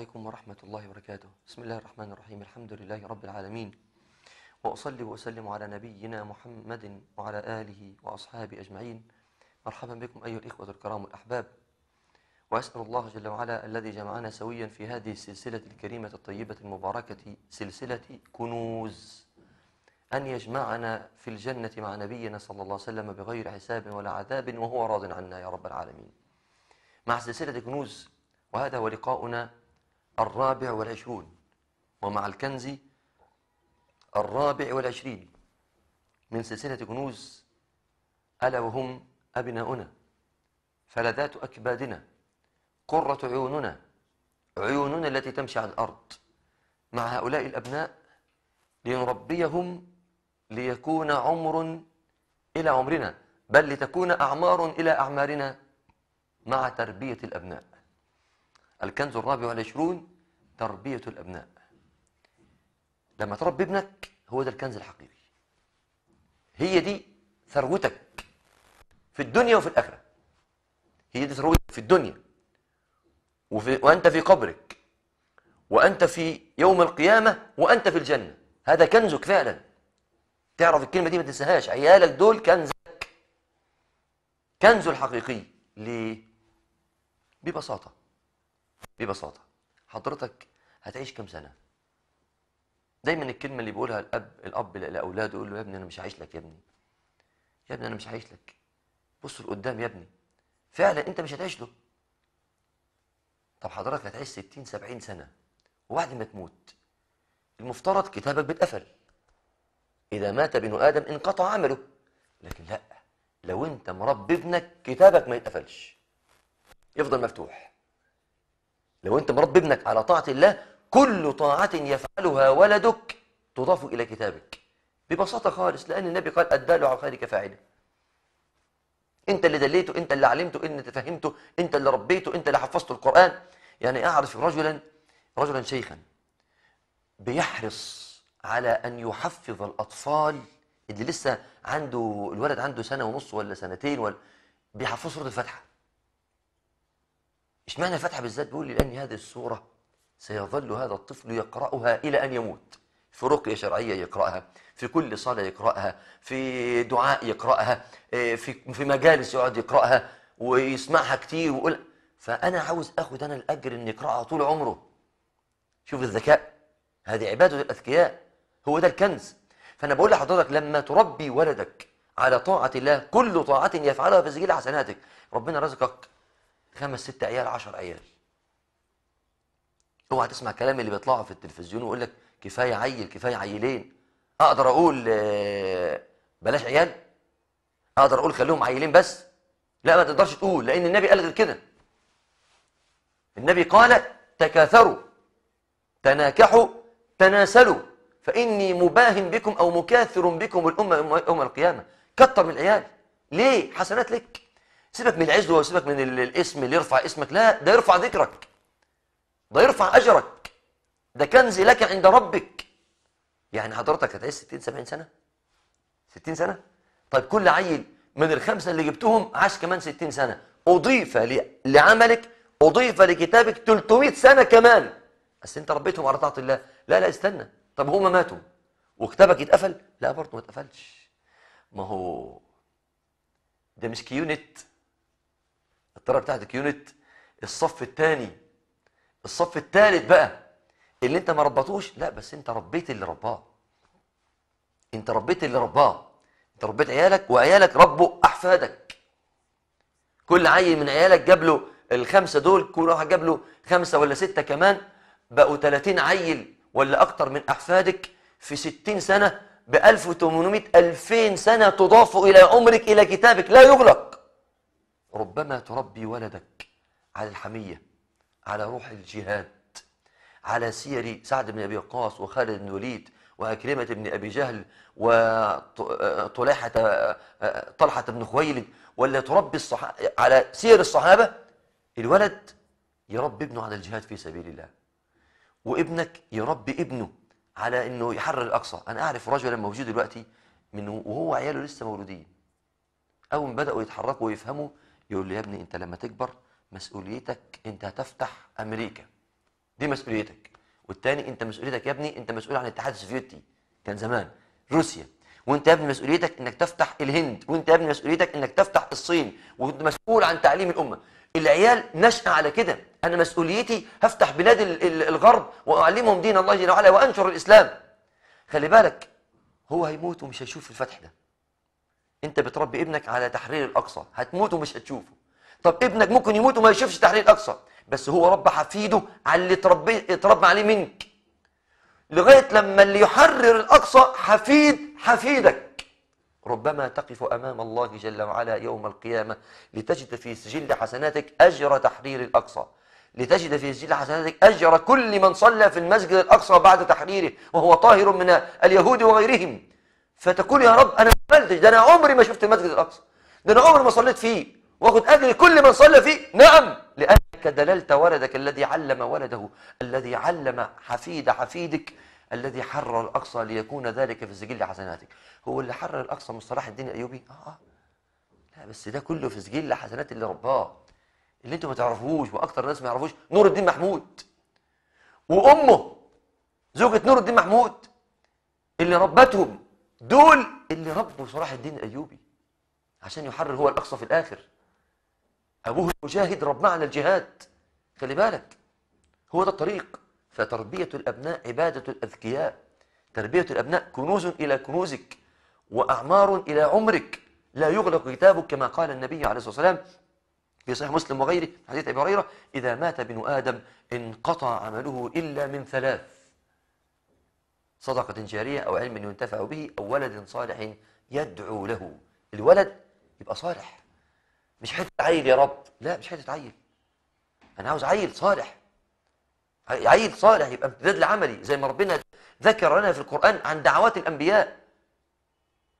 عليكم ورحمة الله وبركاته بسم الله الرحمن الرحيم الحمد لله رب العالمين وأصلي وأسلم على نبينا محمد وعلى آله وأصحابه أجمعين مرحبا بكم أيها الإخوة الكرام والأحباب وأسأل الله جل وعلا الذي جمعنا سويا في هذه السلسلة الكريمة الطيبة المباركة سلسلة كنوز أن يجمعنا في الجنة مع نبينا صلى الله عليه وسلم بغير حساب ولا عذاب وهو راض عنا يا رب العالمين مع سلسلة كنوز وهذا هو لقاؤنا الرابع والعشرون ومع الكنز الرابع والعشرين من سلسلة كنوز ألا وهم أبناؤنا فلذات أكبادنا قرة عيوننا عيوننا التي تمشي على الأرض مع هؤلاء الأبناء لنربيهم ليكون عمر إلى عمرنا بل لتكون أعمار إلى أعمارنا مع تربية الأبناء الكنز الرابع والعشرون تربية الأبناء لما تربي ابنك هو ده الكنز الحقيقي هي دي ثروتك في الدنيا وفي الآخرة هي دي ثروتك في الدنيا وفي وأنت في قبرك وأنت في يوم القيامة وأنت في الجنة هذا كنزك فعلا تعرف الكلمة دي ما تنساهاش عيالك دول كنزك كنزه الحقيقي ليه؟ ببساطة ببساطة حضرتك هتعيش كام سنة دايما الكلمة اللي بيقولها الأب الأب لأولاده يقول له يا ابني أنا مش هعيش لك يا ابني يا ابني أنا مش هعيش لك بص لقدام يا ابني فعلا أنت مش هتعيش له طب حضرتك هتعيش 60 70 سنة وبعد ما تموت المفترض كتابك بيتقفل إذا مات ابن آدم انقطع عمله لكن لا لو أنت مربي ابنك كتابك ما يتقفلش يفضل مفتوح لو أنت مربي ابنك على طاعة الله كل طاعة يفعلها ولدك تضاف إلى كتابك ببساطة خالص لأن النبي قال الدال على خيرك فاعله أنت اللي دليته أنت اللي علمته أنت اللي فهمته أنت اللي ربيته أنت اللي حفظته القرآن يعني أعرف رجلا رجلا شيخا بيحرص على أن يحفظ الأطفال اللي لسه عنده الولد عنده سنة ونص ولا سنتين ولا بيحفظوا سورة الفاتحة اشمعنى فتح بالذات بيقول لأن هذه السورة سيظل هذا الطفل يقرأها إلى أن يموت في رقية شرعية يقرأها في كل صلاة يقرأها في دعاء يقرأها إيه، في في مجالس يقعد يقرأها ويسمعها كتير ويقول فأنا عاوز أخذ أنا الأجر إني أقرأها طول عمره شوف الذكاء هذه عبادة الأذكياء هو ده الكنز فأنا بقول لحضرتك لما تربي ولدك على طاعة الله كل طاعة يفعلها في سجل حسناتك ربنا رزقك خمس ست عيال 10 عيال اوعى تسمع كلام اللي بيطلعه في التلفزيون ويقول لك كفايه عيل كفايه عيلين اقدر اقول آه، بلاش عيال اقدر اقول خليهم عيلين بس لا ما تقدرش تقول لان النبي قال غير كده النبي قال تكاثروا تناكحوا تناسلوا فاني مباه بكم او مكاثر بكم الامه يوم القيامه كتر من العيال ليه حسنات لك سيبك من العزوه وسيبك من الاسم اللي يرفع اسمك لا ده يرفع ذكرك ده يرفع اجرك ده كنز لك عند ربك يعني حضرتك هتعيش 60 70 سنه 60 سنه طيب كل عيل من الخمسه اللي جبتهم عاش كمان 60 سنه اضيف لعملك اضيف لكتابك 300 سنه كمان بس انت ربيتهم على طاعه الله لا لا استنى طب هم ماتوا وكتابك يتقفل لا برضه ما اتقفلش ما هو ده مش كيونت الطياره بتاعتك يونت الصف الثاني الصف الثالث بقى اللي انت ما ربطوش لا بس انت ربيت اللي رباه انت ربيت اللي رباه انت ربيت عيالك وعيالك ربوا احفادك كل عيل من عيالك جاب له الخمسه دول كل واحد جاب له خمسه ولا سته كمان بقوا 30 عيل ولا اكتر من احفادك في 60 سنه ب 1800 2000 سنه تضاف الى عمرك الى كتابك لا يغلق ربما تربي ولدك على الحمية على روح الجهاد على سير سعد بن أبي وقاص وخالد بن وليد وأكرمة بن أبي جهل وطلحة آه، آه، آه، طلحة بن خويلد ولا تربي الصحابة على سير الصحابة الولد يربي ابنه على الجهاد في سبيل الله وابنك يربي ابنه على انه يحرر الاقصى انا اعرف رجلا موجود دلوقتي من وهو عياله لسه مولودين اول ما بداوا يتحركوا ويفهموا يقول له يا ابني انت لما تكبر مسؤوليتك انت هتفتح امريكا دي مسؤوليتك والتاني انت مسؤوليتك يا ابني انت مسؤول عن الاتحاد السوفيتي كان زمان روسيا وانت يا ابني مسؤوليتك انك تفتح الهند وانت يا ابني مسؤوليتك انك تفتح الصين وانت مسؤول عن تعليم الامه العيال نشأ على كده انا مسؤوليتي هفتح بلاد الغرب واعلمهم دين الله جل وعلا وانشر الاسلام خلي بالك هو هيموت ومش هيشوف الفتح ده انت بتربي ابنك على تحرير الاقصى هتموت ومش هتشوفه طب ابنك ممكن يموت وما يشوفش تحرير الاقصى بس هو ربى حفيده على اللي تربي اتربى عليه منك لغايه لما اللي يحرر الاقصى حفيد حفيدك ربما تقف امام الله جل وعلا يوم القيامه لتجد في سجل حسناتك اجر تحرير الاقصى لتجد في سجل حسناتك اجر كل من صلى في المسجد الاقصى بعد تحريره وهو طاهر من اليهود وغيرهم فتقول يا رب أنا ما ده أنا عمري ما شفت المسجد الأقصى ده أنا عمري ما صليت فيه واخد أجر كل من صلى فيه نعم لأنك دللت ولدك الذي علم ولده الذي علم حفيد حفيدك الذي حرر الأقصى ليكون ذلك في سجل حسناتك هو اللي حرر الأقصى من صلاح الدين الأيوبي آه, آه لا بس ده كله في سجل حسنات اللي رباه اللي انتوا ما تعرفوش واكثر الناس ما يعرفوش نور الدين محمود وامه زوجة نور الدين محمود اللي ربتهم دول اللي ربوا صلاح الدين الايوبي عشان يحرر هو الاقصى في الاخر ابوه المجاهد ربنا على الجهاد خلي بالك هو ده الطريق فتربيه الابناء عباده الاذكياء تربيه الابناء كنوز الى كنوزك واعمار الى عمرك لا يغلق كتابك كما قال النبي عليه الصلاه والسلام في صحيح مسلم وغيره حديث ابي هريره اذا مات ابن ادم انقطع عمله الا من ثلاث صدقة جارية أو علم ينتفع به أو ولد صالح يدعو له الولد يبقى صالح مش حتة عيل يا رب لا مش حتة عيل أنا عاوز عيل صالح عيل صالح يبقى امتداد لعملي زي ما ربنا ذكر لنا في القرآن عن دعوات الأنبياء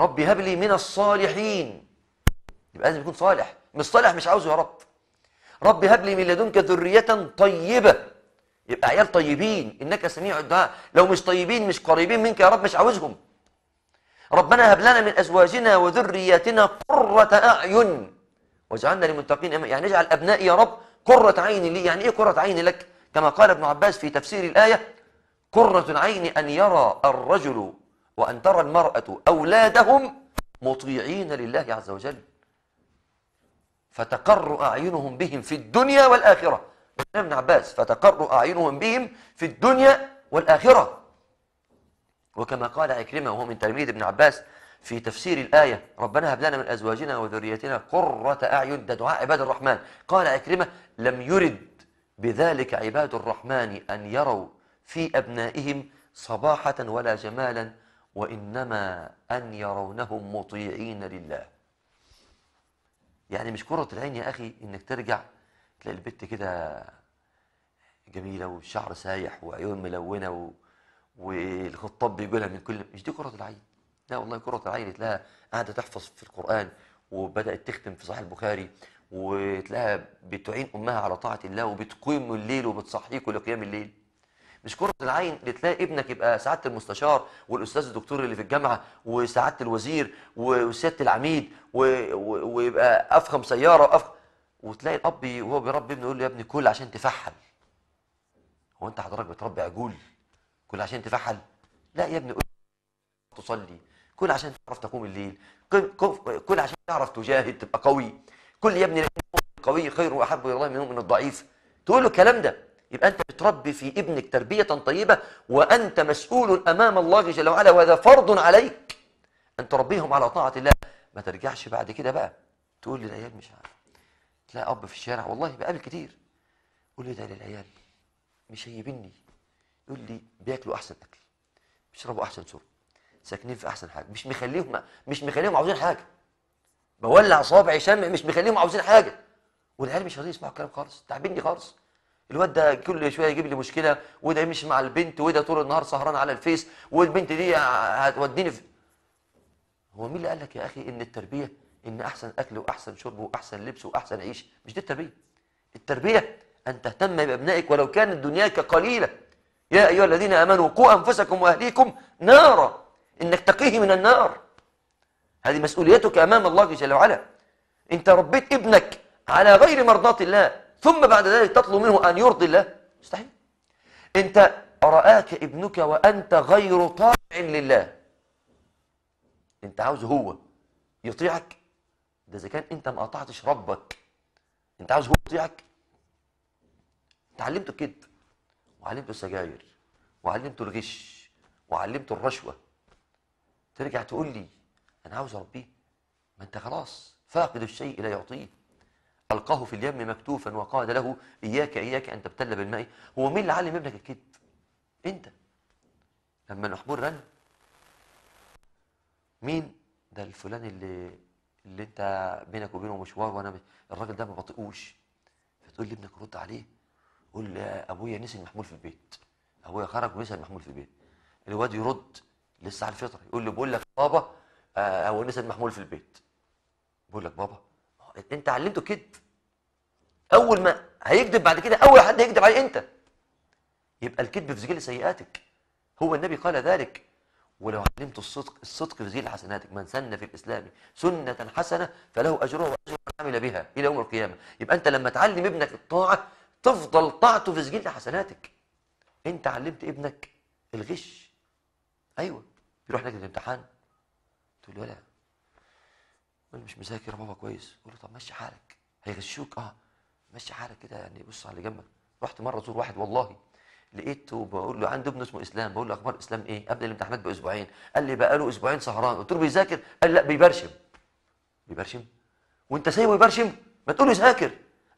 ربي هب لي من الصالحين يبقى لازم يكون صالح مش صالح مش عاوزه يا رب ربي هب لي من لدنك ذرية طيبة يبقى عيال طيبين انك سميع الدعاء لو مش طيبين مش قريبين منك يا رب مش عاوزهم ربنا هب لنا من ازواجنا وذرياتنا قرة اعين واجعلنا للمتقين يعني اجعل ابنائي يا رب قرة عين لي يعني ايه قرة عين لك كما قال ابن عباس في تفسير الايه قرة العين ان يرى الرجل وان ترى المرأة اولادهم مطيعين لله عز وجل فتقر اعينهم بهم في الدنيا والاخره ابن عباس فتقر أعينهم بهم في الدنيا والآخرة وكما قال عكرمة وهو من تلميذ ابن عباس في تفسير الآية ربنا هب لنا من أزواجنا وذريتنا قرة أعين ده دعاء عباد الرحمن قال عكرمة لم يرد بذلك عباد الرحمن أن يروا في أبنائهم صباحة ولا جمالا وإنما أن يرونهم مطيعين لله يعني مش كرة العين يا أخي إنك ترجع تلاقي البت كده جميله والشعر سايح وعيون ملونه و... والخطاب بيقولها من كل مش دي كره العين لا والله كره العين تلاقيها قاعده تحفظ في القران وبدات تختم في صحيح البخاري وتلاقيها بتعين امها على طاعه الله وبتقيم الليل وبتصحيكوا لقيام الليل مش كره العين اللي تلاقي ابنك يبقى سعاده المستشار والاستاذ الدكتور اللي في الجامعه وسعاده الوزير وسياده العميد ويبقى افخم سياره وافخم وتلاقي الاب وهو بيربي ابنه يقول له يا ابني كل عشان تفحل هو انت حضرتك بتربي عجول كل عشان تفحل لا يا ابني قول تصلي كل عشان تعرف تقوم الليل كل عشان تعرف تجاهد تبقى قوي كل يا ابني القوي خير واحب الى الله منه من الضعيف تقول له الكلام ده يبقى انت بتربي في ابنك تربيه طيبه وانت مسؤول امام الله جل وعلا وهذا فرض عليك ان تربيهم على طاعه الله ما ترجعش بعد كده بقى تقول لي العيال مش عارف تلاقي اب في الشارع والله بقابل كتير يقول لي ده للعيال مش هيبني يقول لي بياكلوا احسن اكل بيشربوا احسن شرب ساكنين في احسن حاجه مش مخليهم مش مخليهم عاوزين حاجه بولع صابعي شمع مش مخليهم عاوزين حاجه والعيال مش راضيين يسمعوا الكلام خالص تعبني خالص الواد ده كل شويه يجيب لي مشكله وده يمشي مع البنت وده طول النهار سهران على الفيس والبنت دي هتوديني في هو مين اللي قال لك يا اخي ان التربيه ان احسن اكل واحسن شرب واحسن لبس واحسن عيش مش دي التربيه التربيه ان تهتم بابنائك ولو كانت دنياك قليله يا ايها الذين امنوا قوا انفسكم واهليكم نارا انك تقيه من النار هذه مسؤوليتك امام الله جل وعلا انت ربيت ابنك على غير مرضاه الله ثم بعد ذلك تطلب منه ان يرضي الله مستحيل انت راك ابنك وانت غير طائع لله انت عاوزه هو يطيعك ده اذا كان انت ما قطعتش ربك انت عاوز هو يطيعك تعلمته كده وعلمته السجاير وعلمته الغش وعلمته الرشوه ترجع تقول لي انا عاوز اربيه ما انت خلاص فاقد الشيء لا يعطيه القاه في اليم مكتوفا وقال له اياك اياك ان تبتل بالماء هو مين اللي علم ابنك الكذب انت لما الحمار رن مين ده الفلان اللي اللي انت بينك وبينه مشوار وانا الراجل ده ما بطيقوش فتقول ابنك رد عليه قول ابويا نسي المحمول في البيت ابويا خرج ونسي المحمول في البيت الواد يرد لسه على الفطره يقول لي بقول لك بابا هو آه، نسي المحمول في البيت بقول لك بابا آه، انت علمته كذب اول ما هيكذب بعد كده اول حد هيكذب عليه انت يبقى الكذب في سجل سيئاتك هو النبي قال ذلك ولو علمت الصدق الصدق في زيل حسناتك من سن في الإسلام سنة حسنة فله أجرها وأجر من عمل بها إلى يوم القيامة يبقى أنت لما تعلم ابنك الطاعة تفضل طاعته في سجل حسناتك أنت علمت ابنك الغش أيوه بيروح لك الامتحان تقول له لا أنا مش مذاكر يا بابا كويس قول له طب مشي حالك هيغشوك أه مشي حالك كده يعني بص على اللي جنبك رحت مرة زور واحد والله لقيته بقول له عنده ابن اسمه اسلام بقول له اخبار اسلام ايه قبل الامتحانات باسبوعين قال لي بقى له اسبوعين سهران قلت له بيذاكر قال لا بيبرشم بيبرشم وانت سايبه يبرشم ما تقول له يذاكر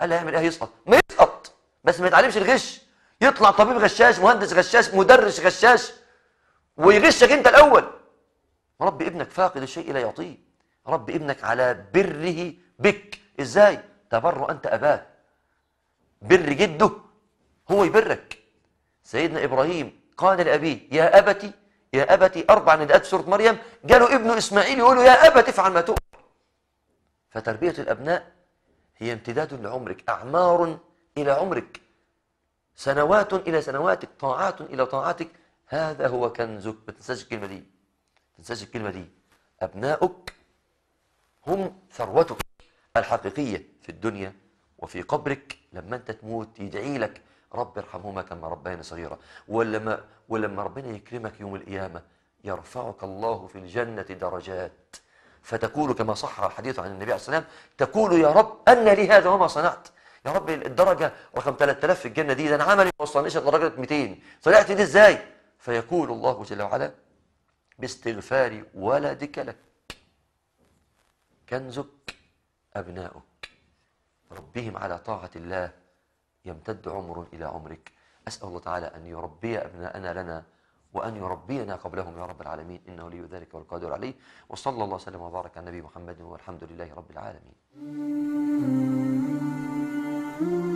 قال لي هيعمل ايه هيسقط ما يسقط بس ما يتعلمش الغش يطلع طبيب غشاش مهندس غشاش مدرس غشاش ويغشك انت الاول رب ابنك فاقد الشيء لا يعطيه رب ابنك على بره بك ازاي تبر انت اباه بر جده هو يبرك سيدنا إبراهيم قال لأبيه يا أبتي يا أبتي أربع نداءات سورة مريم قالوا ابنه إسماعيل يقول له يا أبتي افعل ما تؤمر فتربية الأبناء هي امتداد لعمرك أعمار إلى عمرك سنوات إلى سنواتك طاعات إلى طاعاتك هذا هو كنزك ما تنساش الكلمة دي ما تنساش الكلمة دي أبناؤك هم ثروتك الحقيقية في الدنيا وفي قبرك لما أنت تموت يدعي لك رب ارحمهما كما ربياني صغيرة ولما, ولما ربنا يكرمك يوم القيامة يرفعك الله في الجنة درجات فتقول كما صح الحديث عن النبي عليه الصلاة والسلام تقول يا رب أن لي هذا وما صنعت يا رب الدرجة رقم 3000 في الجنة دي ده أنا عملي ما وصلنيش لدرجة 200 طلعت دي إزاي؟ فيقول الله جل وعلا باستغفار ولدك لك كنزك أبناؤك ربهم على طاعة الله يمتد عمر إلى عمرك أسأل الله تعالى أن يربي أبناءنا لنا وأن يربينا قبلهم يا رب العالمين إنه لي ذلك والقادر عليه وصلى الله وسلم وبارك على النبي محمد والحمد لله رب العالمين